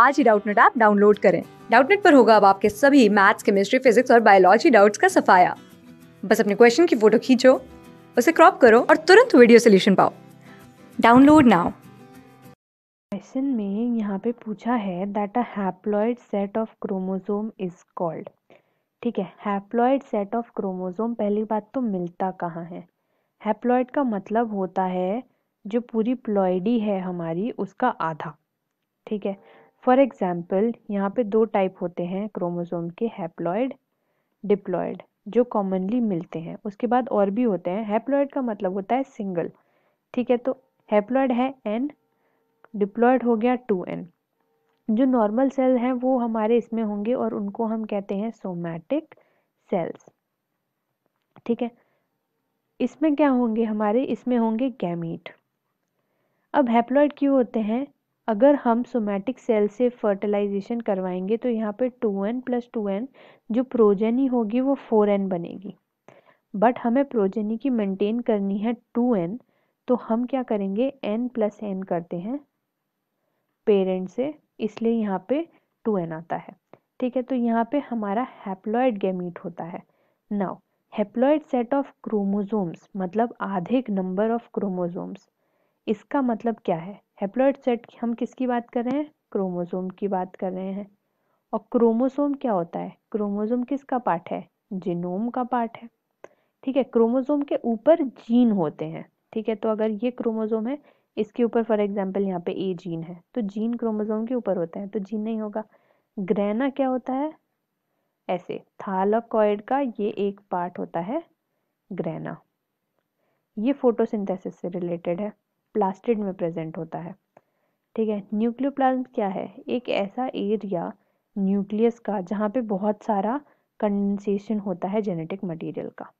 आज ही Doubtnut app download करें डाउटनेट पर होगा अब आपके सभी मैथ्स केमिस्ट्री फिजिक्स और बायोलॉजी डाउट्स का सफाया बस अपने क्वेश्चन की फोटो खींचो उसे क्रॉप करो और तुरंत वीडियो सोल्यूशन पाओ डाउनलोड नाउ क्वेश्चन में यहाँ पे पूछा है that a haploid set of chromosome is called ठीक है हैप्लॉयड सेट ऑफ क्रोमोसोम पहली बात तो मिलता कहाँ है हैप्लॉयड का मतलब होता है जो पूरी प्लॉयडी है हमारी उसका आधा ठीक है फॉर एग्जाम्पल यहाँ पे दो टाइप होते हैं क्रोमोसोम के हैप्लॉयड डिप्लॉयड जो कॉमनली मिलते हैं उसके बाद और भी होते हैं हैप्लॉयड का मतलब होता है सिंगल ठीक है तो हैप्लॉयड है एन डिप्लॉयड हो गया टू एन जो नॉर्मल सेल हैं वो हमारे इसमें होंगे और उनको हम कहते हैं सोमैटिक सेल्स ठीक है इसमें क्या होंगे हमारे इसमें होंगे गैमीट अब हैप्लॉयड क्यों होते हैं अगर हम सोमैटिक सेल से फर्टिलाइजेशन करवाएंगे तो यहाँ पे 2n प्लस टू जो प्रोजेनी होगी वो 4n बनेगी बट हमें प्रोजेनी की मेंटेन करनी है 2n तो हम क्या करेंगे n प्लस एन करते हैं पेरेंट से इसलिए यहाँ पे 2n आता है ठीक है तो यहाँ पे हमारा हैप्लॉयड गैमीट होता है now haploid set of chromosomes मतलब आधे नंबर ऑफ क्रोमोजोम्स इसका मतलब क्या है हैप्लॉयड सेट हम किसकी बात कर रहे हैं क्रोमोसोम की बात कर रहे हैं और क्रोमोसोम क्या होता है क्रोमोसोम किसका पार्ट है जीनोम का पार्ट है ठीक है क्रोमोसोम के ऊपर जीन होते हैं ठीक है तो अगर ये क्रोमोसोम है इसके ऊपर फॉर एग्जाम्पल यहाँ पे ए जीन है तो जीन क्रोमोसोम के ऊपर होते हैं तो जीन नहीं होगा ग्रेना क्या होता है ऐसे थालाकॉइड का ये एक पार्ट होता है ग्रहणा ये फोटोसिंथेसिस से रिलेटेड है प्लास्टिड में प्रेजेंट होता है ठीक है न्यूक्लियो क्या है एक ऐसा एरिया न्यूक्लियस का जहाँ पे बहुत सारा कंडेंसेशन होता है जेनेटिक मटेरियल का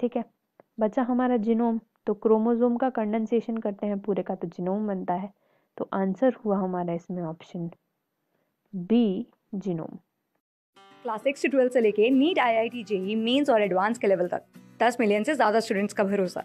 ठीक है बच्चा हमारा जिनोम तो क्रोमोजोम का कंडेंसेशन करते हैं पूरे का तो जिनोम बनता है तो आंसर हुआ हमारा इसमें option B genome class six से ट्वेल्थ से लेके NEET I I T JEE mains और एडवांस के लेवल तक दस मिलियन से ज़्यादा स्टूडेंट्स का भरोसा